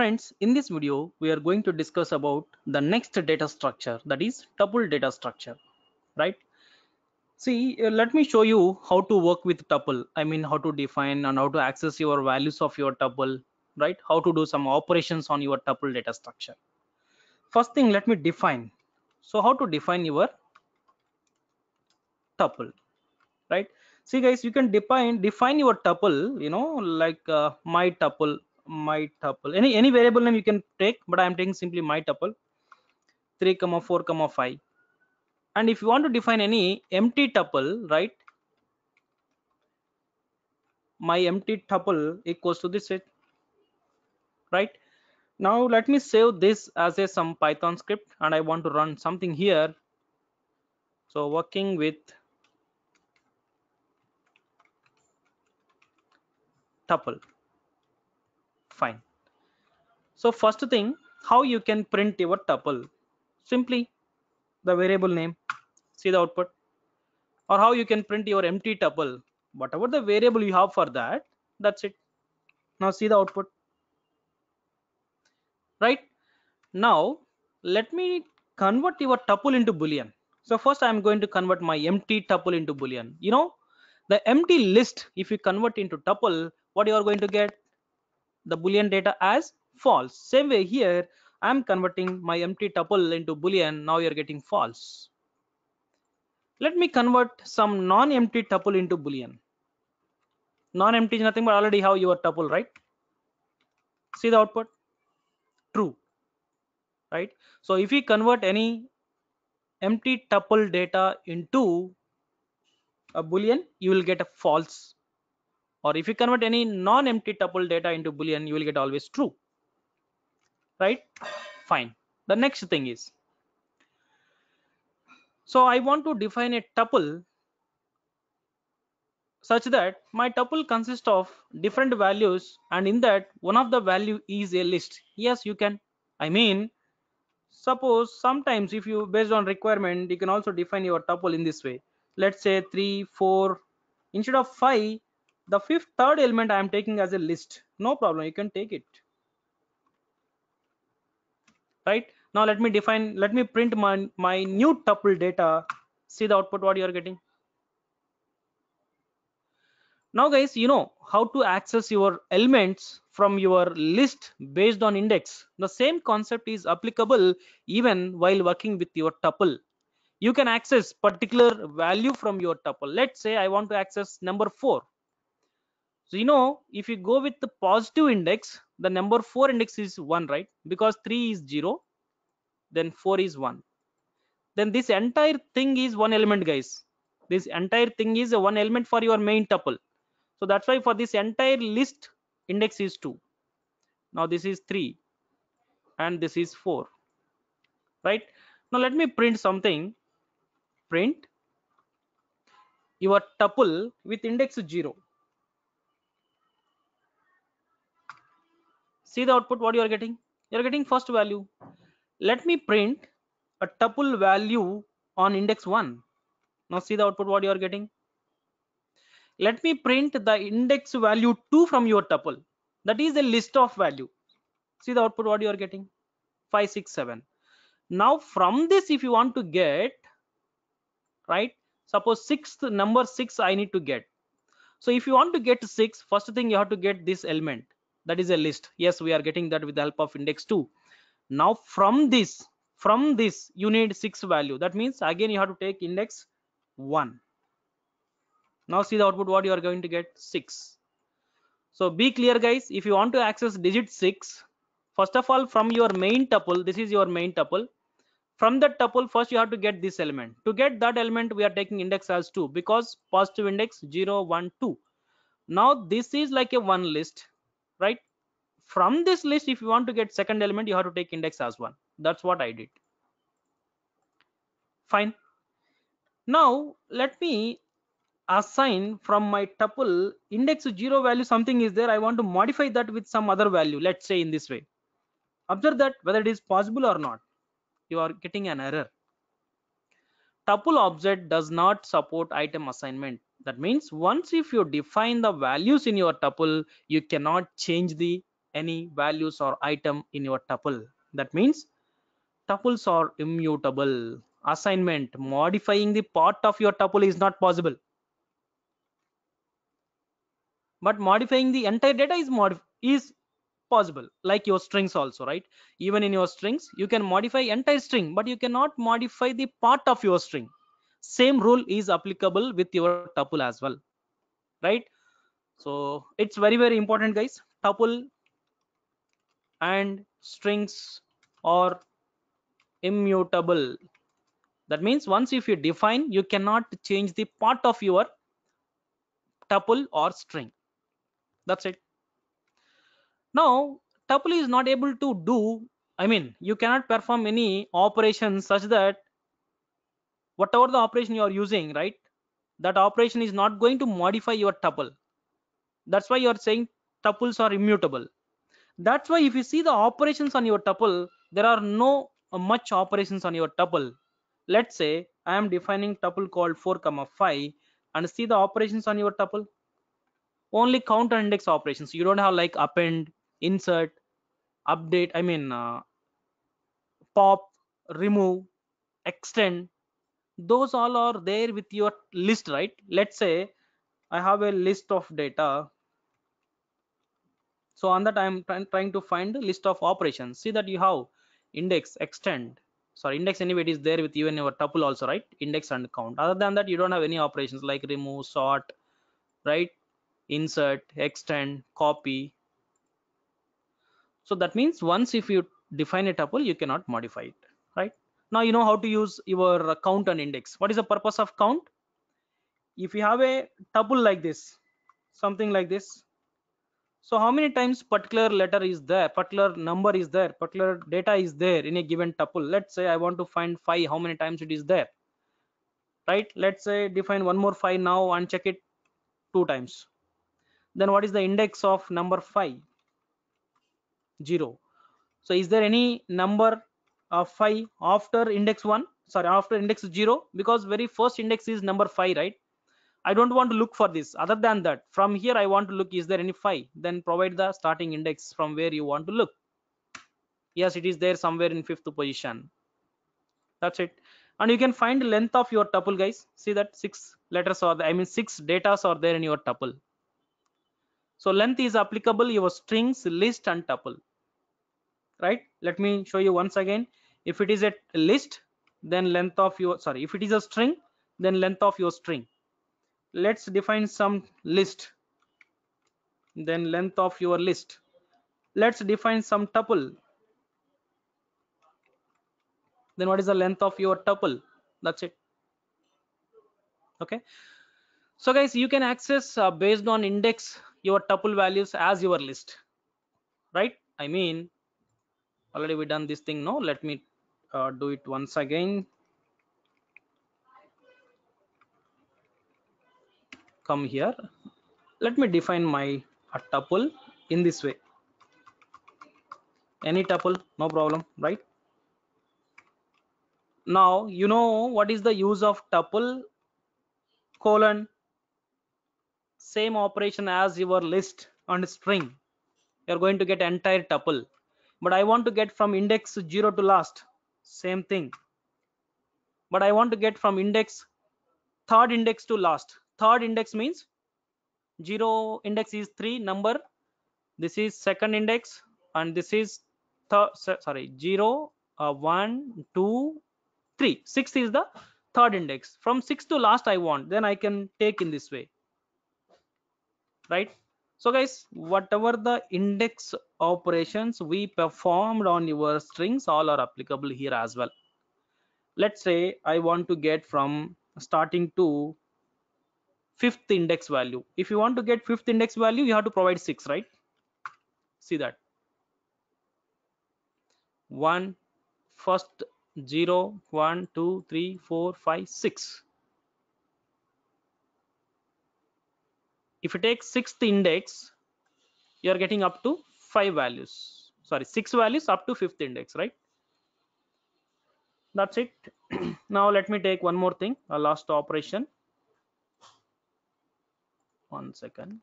Friends, in this video, we are going to discuss about the next data structure that is tuple data structure, right? See, uh, let me show you how to work with tuple. I mean, how to define and how to access your values of your tuple, right? How to do some operations on your tuple data structure. First thing, let me define. So how to define your tuple, right? See guys, you can define define your tuple, you know, like uh, my tuple my tuple any any variable name you can take but i am taking simply my tuple 3 comma 4 comma 5 and if you want to define any empty tuple right my empty tuple equals to this set right now let me save this as a some python script and i want to run something here so working with tuple fine so first thing how you can print your tuple simply the variable name see the output or how you can print your empty tuple whatever the variable you have for that that's it now see the output right now let me convert your tuple into boolean so first i am going to convert my empty tuple into boolean you know the empty list if you convert into tuple what you are going to get the boolean data as false same way here i'm converting my empty tuple into boolean now you're getting false let me convert some non-empty tuple into boolean non-empty is nothing but already have your tuple right see the output true right so if we convert any empty tuple data into a boolean you will get a false or if you convert any non-empty tuple data into boolean you will get always true right fine the next thing is so i want to define a tuple such that my tuple consists of different values and in that one of the value is a list yes you can i mean suppose sometimes if you based on requirement you can also define your tuple in this way let's say 3 4 instead of 5 the fifth third element i am taking as a list no problem you can take it right now let me define let me print my my new tuple data see the output what you are getting now guys you know how to access your elements from your list based on index the same concept is applicable even while working with your tuple you can access particular value from your tuple let's say i want to access number 4 so you know if you go with the positive index the number 4 index is 1 right because 3 is 0 then 4 is 1 then this entire thing is one element guys this entire thing is one element for your main tuple so that's why for this entire list index is 2 now this is 3 and this is 4 right now let me print something print your tuple with index 0 see the output what you are getting you're getting first value let me print a tuple value on index 1 now see the output what you are getting let me print the index value 2 from your tuple that is a list of value see the output what you are getting 5 6 7 now from this if you want to get right suppose sixth number 6 i need to get so if you want to get 6 first thing you have to get this element that is a list yes we are getting that with the help of index 2 now from this from this you need six value that means again you have to take index 1 now see the output what you are going to get 6 so be clear guys if you want to access digit 6 first of all from your main tuple this is your main tuple from that tuple first you have to get this element to get that element we are taking index as 2 because positive index 0 1 2 now this is like a one list right from this list if you want to get second element you have to take index as one that's what i did fine now let me assign from my tuple index zero value something is there i want to modify that with some other value let's say in this way observe that whether it is possible or not you are getting an error tuple object does not support item assignment that means once if you define the values in your tuple you cannot change the any values or item in your tuple that means tuples are immutable assignment modifying the part of your tuple is not possible but modifying the entire data is is possible like your strings also right even in your strings you can modify entire string but you cannot modify the part of your string same rule is applicable with your tuple as well right so it's very very important guys tuple and strings are immutable that means once if you define you cannot change the part of your tuple or string that's it now tuple is not able to do i mean you cannot perform any operations such that whatever the operation you are using right that operation is not going to modify your tuple that's why you are saying tuples are immutable that's why if you see the operations on your tuple there are no uh, much operations on your tuple let's say i am defining tuple called 4 comma 5 and see the operations on your tuple only counter index operations you don't have like append insert update i mean uh, pop remove extend those all are there with your list right let's say i have a list of data so on that i am trying to find the list of operations see that you have index extend sorry index anyway it is there with you in your tuple also right index and count other than that you don't have any operations like remove sort right insert extend copy so that means once if you define a tuple you cannot modify it right now you know how to use your count and index what is the purpose of count if you have a tuple like this something like this so how many times particular letter is there particular number is there particular data is there in a given tuple let's say i want to find 5 how many times it is there right let's say define one more 5 now and check it two times then what is the index of number 5 0 so is there any number uh, 5 after index 1 sorry after index 0 because very first index is number 5 right i don't want to look for this other than that from here i want to look is there any 5 then provide the starting index from where you want to look yes it is there somewhere in fifth position that's it and you can find length of your tuple guys see that six letters or i mean six datas are there in your tuple so length is applicable your strings list and tuple right let me show you once again if it is a list then length of your sorry if it is a string then length of your string let's define some list then length of your list let's define some tuple then what is the length of your tuple that's it okay so guys you can access uh, based on index your tuple values as your list right i mean already we done this thing no let me uh, do it once again come here let me define my tuple in this way any tuple no problem right now you know what is the use of tuple colon same operation as your list and string you're going to get entire tuple but i want to get from index 0 to last same thing but i want to get from index third index to last third index means zero index is three number this is second index and this is third sorry zero uh, one two three sixth is the third index from six to last i want then i can take in this way right so guys whatever the index operations we performed on your strings all are applicable here as well let's say i want to get from starting to fifth index value if you want to get fifth index value you have to provide six right see that one first zero one two three four five six if you take sixth index you are getting up to five values sorry six values up to fifth index right that's it now let me take one more thing a last operation one second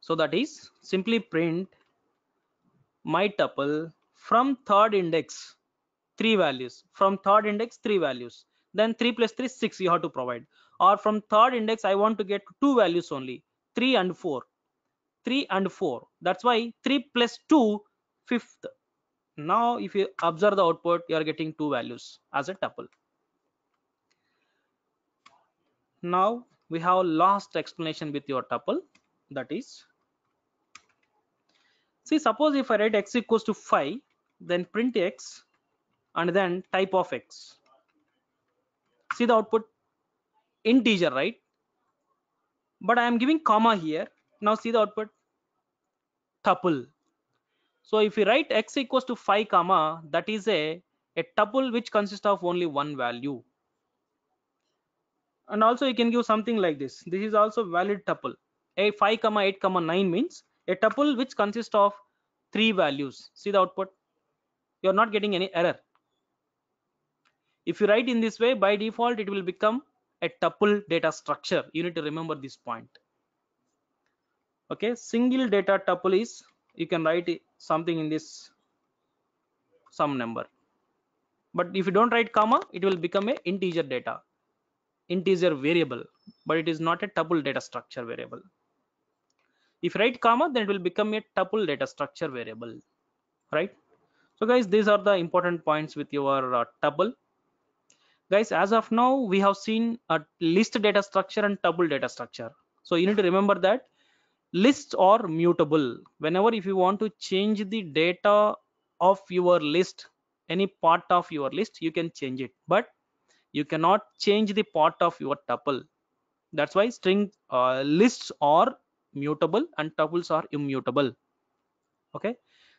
so that is simply print my tuple from third index three values from third index three values then 3 plus 3 6 you have to provide or from third index i want to get two values only 3 and 4 3 and 4 that's why 3 plus 2 fifth now if you observe the output you are getting two values as a tuple now we have last explanation with your tuple that is see suppose if i write x equals to 5 then print x and then type of x see the output integer right but i am giving comma here now see the output tuple so if we write x equals to 5 comma that is a a tuple which consists of only one value and also you can give something like this this is also valid tuple a 5 comma 8 comma 9 means a tuple which consists of three values see the output you're not getting any error if you write in this way by default it will become a tuple data structure you need to remember this point okay single data tuple is you can write something in this some number but if you don't write comma it will become a integer data integer variable but it is not a tuple data structure variable if you write comma then it will become a tuple data structure variable right so guys these are the important points with your uh, tuple guys as of now we have seen a list data structure and tuple data structure so you need to remember that lists are mutable whenever if you want to change the data of your list any part of your list you can change it but you cannot change the part of your tuple that's why string uh, lists are mutable and tuples are immutable okay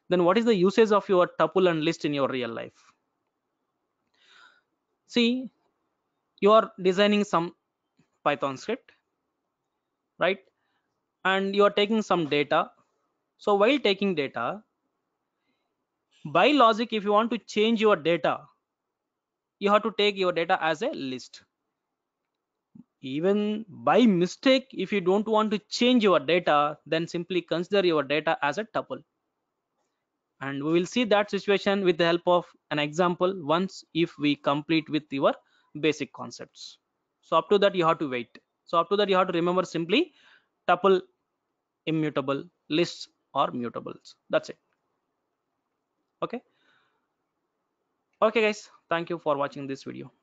then what is the usage of your tuple and list in your real life see you are designing some python script right and you are taking some data so while taking data by logic if you want to change your data you have to take your data as a list even by mistake if you don't want to change your data then simply consider your data as a tuple and we will see that situation with the help of an example once if we complete with your basic concepts so up to that you have to wait so up to that you have to remember simply tuple immutable lists or mutables that's it okay okay guys thank you for watching this video